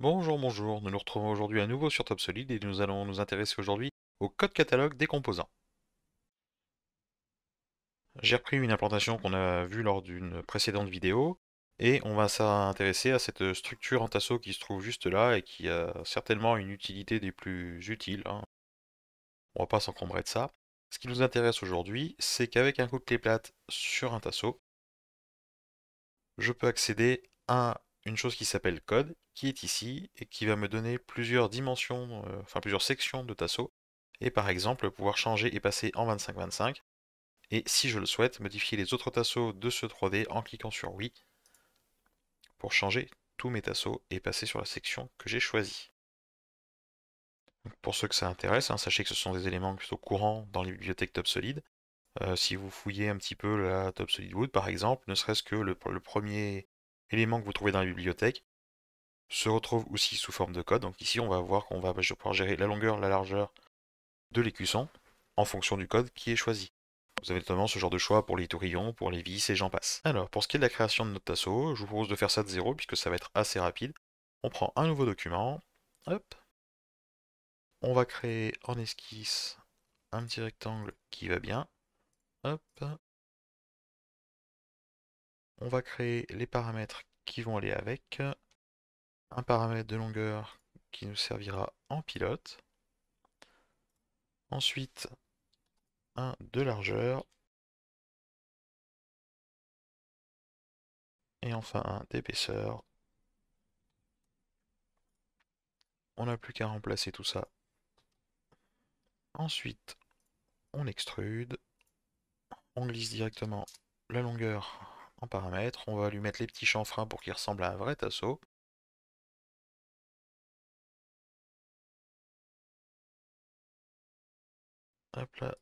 Bonjour, bonjour, nous nous retrouvons aujourd'hui à nouveau sur Top Solid et nous allons nous intéresser aujourd'hui au code catalogue des composants. J'ai repris une implantation qu'on a vue lors d'une précédente vidéo et on va s'intéresser à cette structure en tasseau qui se trouve juste là et qui a certainement une utilité des plus utiles. Hein. On va pas s'encombrer de ça. Ce qui nous intéresse aujourd'hui, c'est qu'avec un coup de clé plate sur un tasseau, je peux accéder à une chose qui s'appelle code, qui est ici, et qui va me donner plusieurs dimensions, euh, enfin plusieurs sections de tasseaux et par exemple pouvoir changer et passer en 25-25, et si je le souhaite, modifier les autres tasseaux de ce 3D en cliquant sur oui, pour changer tous mes tasseaux et passer sur la section que j'ai choisie. pour ceux que ça intéresse, hein, sachez que ce sont des éléments plutôt courants dans les bibliothèques top Euh, si vous fouillez un petit peu la wood par exemple, ne serait-ce que le, premier éléments que vous trouvez dans la bibliothèque se retrouvent aussi sous forme de code. Donc ici, on va voir qu'on va pouvoir gérer la longueur, la largeur de l'écusson en fonction du code qui est choisi. Vous avez notamment ce genre de choix pour les tourillons, pour les vis et j'en passe. Alors, pour ce qui est de la création de notre tasseau, je vous propose de faire ça de zéro puisque ça va être assez rapide. On prend un nouveau document, hop, on va créer en esquisse un petit rectangle qui va bien, hop, on va créer les paramètres qui vont aller avec. Un paramètre de longueur qui nous servira en pilote. Ensuite, un de largeur. Et enfin un d'épaisseur. On n'a plus qu'à remplacer tout ça. Ensuite, on extrude. On glisse directement la longueur en paramètres, on va lui mettre les petits chanfreins pour qu'il ressemble à un vrai tasseau. Hop là.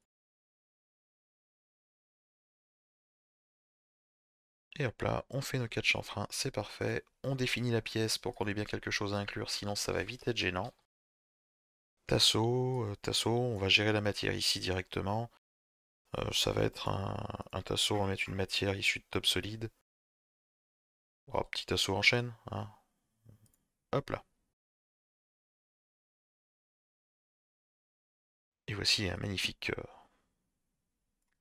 Et hop là, on fait nos quatre chanfreins, c'est parfait. On définit la pièce pour qu'on ait bien quelque chose à inclure, sinon ça va vite être gênant. tasso euh, tasso on va gérer la matière ici directement. Euh, ça va être un, tasseau, on va mettre une matière issue de top solide. Oh, petit tasseau en chaîne. Hein. Hop là. Et voici un magnifique euh,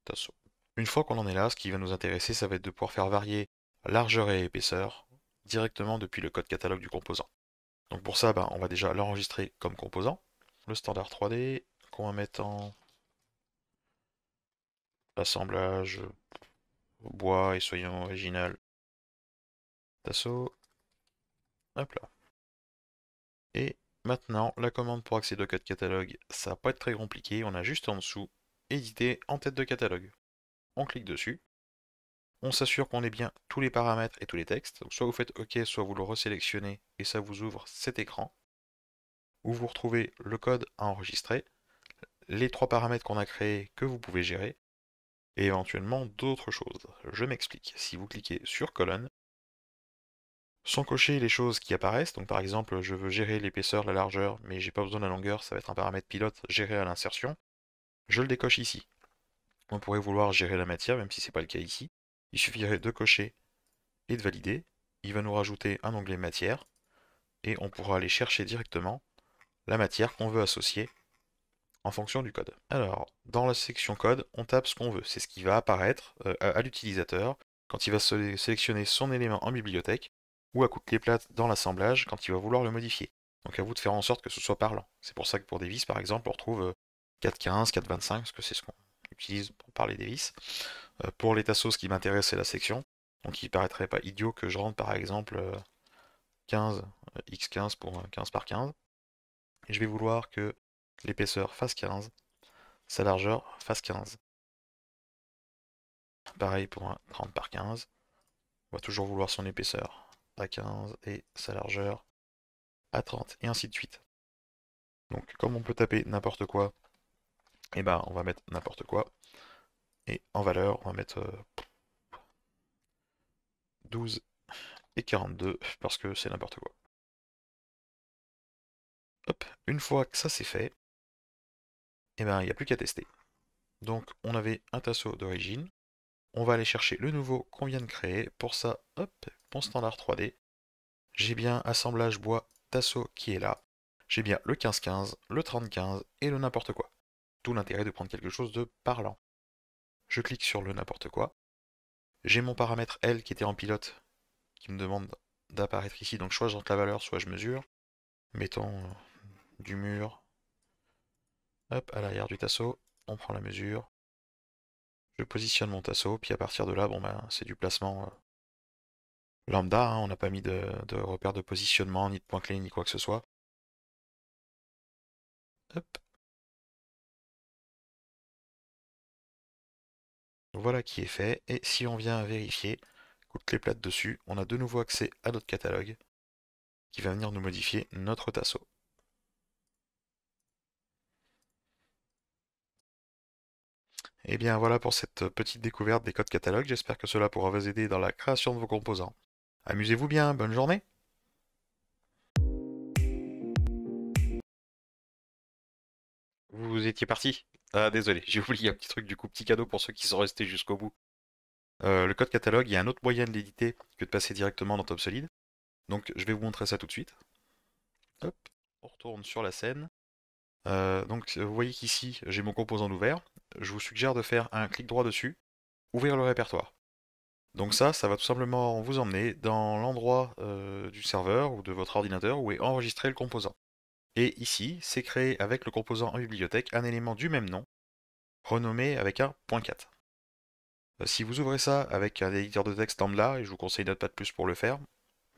tasseau. Une fois qu'on en est là, ce qui va nous intéresser, ça va être de pouvoir faire varier largeur et épaisseur directement depuis le code catalogue du composant. Donc pour ça, ben, on va déjà l'enregistrer comme composant. Le standard 3D qu'on va mettre en Assemblage, bois et soyons original. Tasso, Hop là. Et maintenant, la commande pour accéder au code catalogue, ça va pas être très compliqué. On a juste en dessous, éditer en tête de catalogue. On clique dessus. On s'assure qu'on ait bien tous les paramètres et tous les textes. Donc soit vous faites OK, soit vous le resélectionnez et ça vous ouvre cet écran où vous retrouvez le code à enregistrer, les trois paramètres qu'on a créés que vous pouvez gérer, et éventuellement d'autres choses. Je m'explique. Si vous cliquez sur colonne, sans cocher les choses qui apparaissent. Donc par exemple, je veux gérer l'épaisseur, la largeur, mais j'ai pas besoin de la longueur, ça va être un paramètre pilote géré à l'insertion. Je le décoche ici. On pourrait vouloir gérer la matière, même si c'est pas le cas ici. Il suffirait de cocher et de valider. Il va nous rajouter un onglet matière et on pourra aller chercher directement la matière qu'on veut associer en fonction du code. Alors, dans la section code, on tape ce qu'on veut. C'est ce qui va apparaître euh, à l'utilisateur quand il va sélectionner son élément en bibliothèque ou à coups de clé plate dans l'assemblage quand il va vouloir le modifier. Donc à vous de faire en sorte que ce soit parlant. C'est pour ça que pour des vis, par exemple, on retrouve 4.15, euh, 4.25, parce que c'est ce qu'on utilise pour parler des vis. Euh, pour les tasseaux, ce qui m'intéresse, c'est la section. Donc il paraîtrait pas idiot que je rentre par exemple 15, x15 pour 15 par 15. Et je vais vouloir que l'épaisseur face 15, sa largeur face 15. Pareil pour un 30 par 15, on va toujours vouloir son épaisseur à 15 et sa largeur à 30 et ainsi de suite. Donc comme on peut taper n'importe quoi, et eh ben on va mettre n'importe quoi. Et en valeur, on va mettre 12 euh, et 42 parce que c'est n'importe quoi. une fois que ça c'est fait, et eh ben il n'y a plus qu'à tester. Donc on avait un tasseau d'origine, on va aller chercher le nouveau qu'on vient de créer, pour ça, hop, bon standard 3D, j'ai bien assemblage bois tasseau qui est là, j'ai bien le 15-15, le 30-15 et le n'importe quoi. Tout l'intérêt de prendre quelque chose de parlant. Je clique sur le n'importe quoi, j'ai mon paramètre L qui était en pilote, qui me demande d'apparaître ici, donc soit rentre la valeur, soit je mesure, mettons euh, du mur, Hop, à l'arrière du tasseau, on prend la mesure. Je positionne mon tasseau, puis à partir de là, bon ben, c'est du placement euh, lambda, hein, on n'a pas mis de, repère de positionnement, ni de point clé, ni quoi que ce soit. Hop. Voilà qui est fait, et si on vient vérifier, coûte les plates dessus, on a de nouveau accès à notre catalogue, qui va venir nous modifier notre tasseau. Et eh bien voilà pour cette petite découverte des codes catalogues, j'espère que cela pourra vous aider dans la création de vos composants. Amusez-vous bien, bonne journée Vous étiez parti Ah désolé, j'ai oublié un petit truc du coup, petit cadeau pour ceux qui sont restés jusqu'au bout. Euh, le code catalogue, il y a un autre moyen de l'éditer que de passer directement dans TopSolid. Donc je vais vous montrer ça tout de suite. Hop, on retourne sur la scène. Euh, donc vous voyez qu'ici j'ai mon composant ouvert je vous suggère de faire un clic droit dessus, ouvrir le répertoire. Donc ça, ça va tout simplement vous emmener dans l'endroit euh, du serveur ou de votre ordinateur où est enregistré le composant. Et ici, c'est créé avec le composant en bibliothèque un élément du même nom, renommé avec un .4. Euh, si vous ouvrez ça avec un éditeur de texte standard, et je vous conseille pas de Plus pour le faire,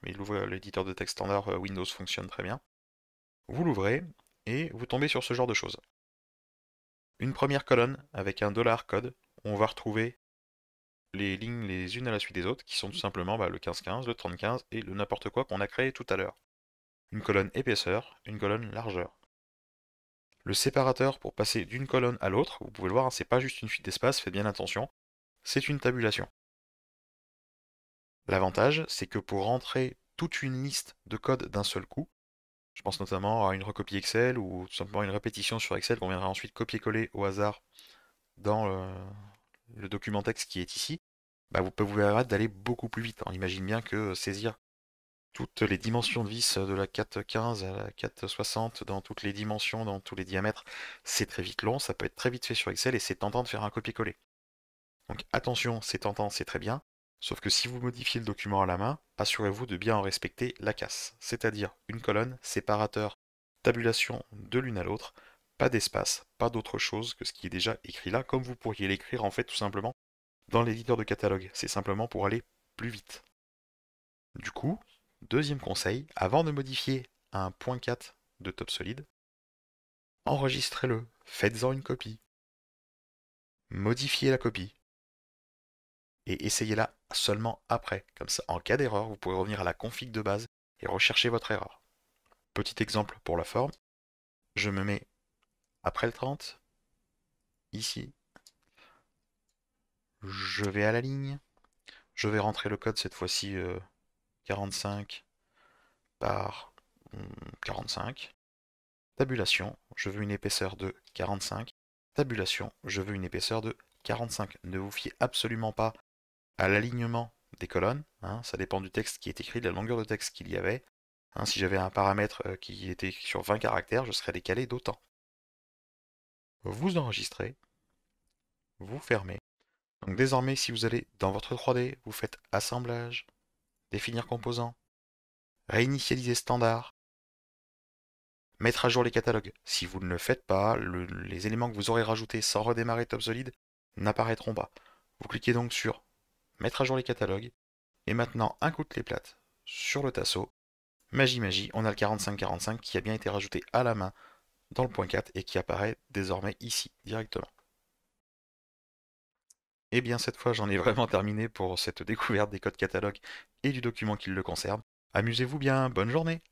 mais l'éditeur de texte standard euh, Windows fonctionne très bien, vous l'ouvrez et vous tombez sur ce genre de choses. Une première colonne avec un dollar code, on va retrouver les lignes les unes à la suite des autres, qui sont tout simplement bah, le 15-15, le 35 et le n'importe quoi qu'on a créé tout à l'heure. Une colonne épaisseur, une colonne largeur. Le séparateur pour passer d'une colonne à l'autre, vous pouvez le voir, hein, c'est pas juste une fuite d'espace, faites bien attention, c'est une tabulation. L'avantage, c'est que pour rentrer toute une liste de codes d'un seul coup, je pense notamment à une recopie Excel ou tout simplement une répétition sur Excel qu'on viendra ensuite copier-coller au hasard dans le, document texte qui est ici. Bah, vous pouvez vous permettre d'aller beaucoup plus vite. On imagine bien que euh, saisir toutes les dimensions de vis euh, de la 415 à la 460 dans toutes les dimensions, dans tous les diamètres, c'est très vite long, ça peut être très vite fait sur Excel et c'est tentant de faire un copier-coller. Donc attention, c'est tentant, c'est très bien, Sauf que si vous modifiez le document à la main, assurez-vous de bien en respecter la casse, c'est-à-dire une colonne, séparateur, tabulation de l'une à l'autre, pas d'espace, pas d'autre chose que ce qui est déjà écrit là, comme vous pourriez l'écrire en fait tout simplement dans l'éditeur de catalogue. C'est simplement pour aller plus vite. Du coup, deuxième conseil, avant de modifier un point 4 de Top enregistrez-le, faites-en une copie. Modifiez la copie, et essayez-la seulement après. Comme ça, en cas d'erreur, vous pouvez revenir à la config de base et rechercher votre erreur. Petit exemple pour la forme, je me mets après le 30, ici, je vais à la ligne, je vais rentrer le code cette fois-ci 45 euh, par 45, hmm, tabulation, je veux une épaisseur de 45, tabulation, je veux une épaisseur de 45. Ne vous fiez absolument pas à l'alignement des colonnes. Hein, ça dépend du texte qui est écrit, de la longueur de texte qu'il y avait. Hein. si j'avais un paramètre euh, qui était sur 20 caractères, je serais décalé d'autant. Vous enregistrez, vous fermez. Donc désormais, si vous allez dans votre 3D, vous faites assemblage, définir composant, réinitialiser standard, mettre à jour les catalogues. Si vous ne le faites pas, les éléments que vous aurez rajoutés sans redémarrer TopSolid n'apparaîtront pas. Vous cliquez donc sur mettre à jour les catalogues, et maintenant un coup de clé plate sur le tasseau. Magie magie, on a le 45 qui a bien été rajouté à la main dans le point 4 et qui apparaît désormais ici directement. Et eh bien cette fois j'en ai vraiment terminé pour cette découverte des codes catalogues et du document qui le concerne. Amusez-vous bien, bonne journée